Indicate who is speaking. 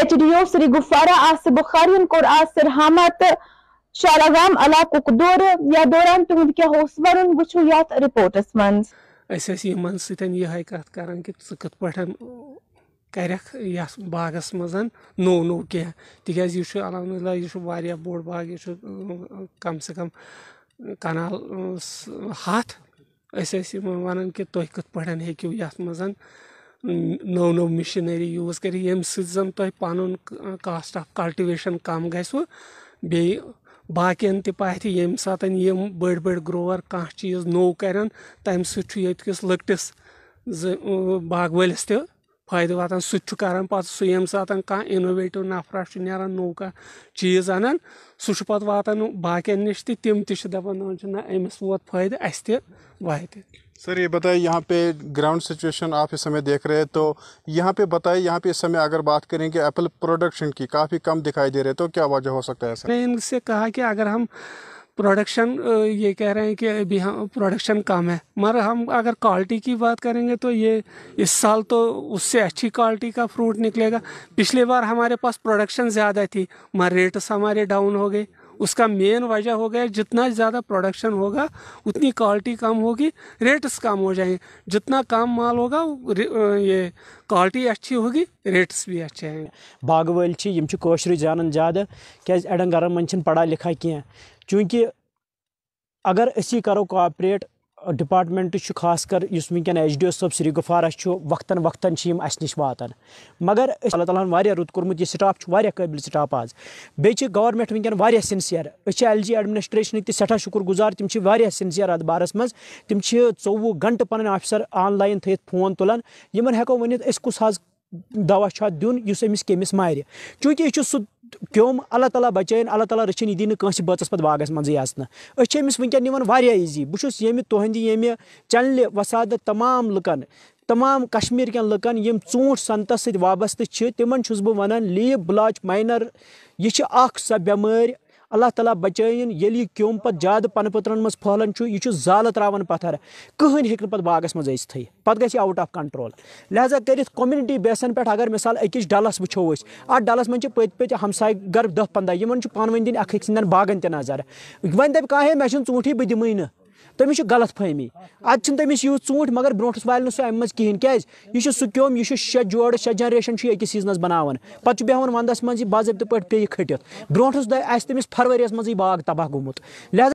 Speaker 1: एचडीओ श्री गुफारा आसिफ बुखारियन कुरआस सिरहामत शालागाम अला
Speaker 2: दौर या दौरान तुहद क्या हो होसवरन वो यात रिपोर्टस मन अस यमन सतन यह कत कर करख यस बागस मज नो नो कह तिक यह बोड़ बाग यह कम से कम कनाल हथ अस वन कि तुम कथ पे हूँ यहाँ نٔو نٔو مِشیٖنٔری یوٗز کٔرِتھ ییٚمہِ سۭتۍ زن تۄہہِ پنُن کاسٹ آف کلٹِویشن کم گژھوٕ بیٚیہِ باقین تہِ پاتھِ ییٚمہِ ساتہٕ یِم بٔڑۍ بٔڑۍ گروور کانٛہہ چیٖز نوٚو کرن تمہِ سۭتۍ چھُ ییٚتہِ کِس لٔکٹِس باغہٕ وٲلِس تہِ فٲیدٕ واتان سُہ تہِ چھُ کران پتہٕ سُہ ییٚمہِ ساتہٕ کانٛہہ اِنوویٹِو نفرا چھُ نیران نوٚو کانٛہہ چیٖز انان سُہ چھُ پتہٕ واتان باقین نِش تہِ تِم تہِ چھِ دپان نہ چھُ نہ أمِس ووت فٲیدٕ اسہِ تہِ واتہِ सर ये बताइए यहाँ पे ग्राउंड सिचुएशन आप इस समय देख रहे हैं तो यहाँ पे बताइए यहाँ पे इस समय अगर बात करें कि एप्पल प्रोडक्शन की काफ़ी कम दिखाई दे रहे तो क्या वजह हो सकता है सर मैंने इनसे कहा कि अगर हम प्रोडक्शन ये कह रहे हैं कि अभी हम हाँ, प्रोडक्शन कम है मगर हम अगर क्वालिटी की बात करेंगे तो ये इस साल तो उससे अच्छी क्वालिटी का फ्रूट निकलेगा पिछले बार हमारे पास प्रोडक्शन ज़्यादा थी मगर रेट्स तो हमारे डाउन हो गए उसका मेन वजह हो गया जितना ज़्यादा प्रोडक्शन होगा उतनी क्वालिटी कम होगी रेट्स कम हो जाएंगे जितना कम माल होगा ये क्वालिटी अच्छी होगी रेट्स भी अच्छे हैं
Speaker 1: बाग वाली जानन ज़्यादा क्या एडन घर मन पढ़ा लिखा कह चूँकि अगर अस करो कॉपरेट डिपार्टमेंट खास कर इस एच डी ओ सब श्री गुफारा वक्ता वक्ता अस नश वातान मगर अल्लाह ताली रुत कोर्मुत यह स्टाफ काबिल स्टाफ आज बे गवर्नमेंट वनकन सिंसियर एल जी एडमिनिस्ट्रेशन सठा शुक्र गुजार तम सिंसियर अत बारस मज तम चौवह घंटे पन आफिसर आनलाइन थ फोन तुलान इन हेको वन कुस दवा दिन अमिस कमिस मारे चूँकि यह क्यों अल्लाह ताला बचन अल्लाह ताला रचन यी दी कंस बचस पे बागस मजे अच्छे अमिस वनकन निवान ईजी बहुत ये तुहंदि यम चनल वसाद तमाम लुकन तमाम कश्मीर कन लुकन यम चूंट सनतस सत वाबस्त तिमन बह वन लीव ब्लॉच माइनर यह सब बेमारी अल्लाह तला बचन ये क्यों पे ज्यादा पन पुत्रन मज फहलान यह जाल त्रावान पत्थर कहन हे पत् बागस मज थ पत् गि आउट आफ कंट्रोल लिहाजा कर कम्युनिटी बेसन पे अगर मिसाल अकिस डलस वो अ डलस मज पे हमसाय हमसायगर दह पंदा इन पानवन दिन अख सदन बागन तजर वह वन दप कहे मे चूंठी बह दिमें तमिस गलत फहमी अद तमिस यूत चूंठ मगर ब्रोस वाले ना सो अमे कहें क्या यह सह यह शे जोड़ शे जनरेशन अकिस सीजनस बनान पे बेहान वंदस मज बाबा पे पे खटित ब्रोस तमिस फरवरीस मज बाग तबाह गोमुत लिहाजा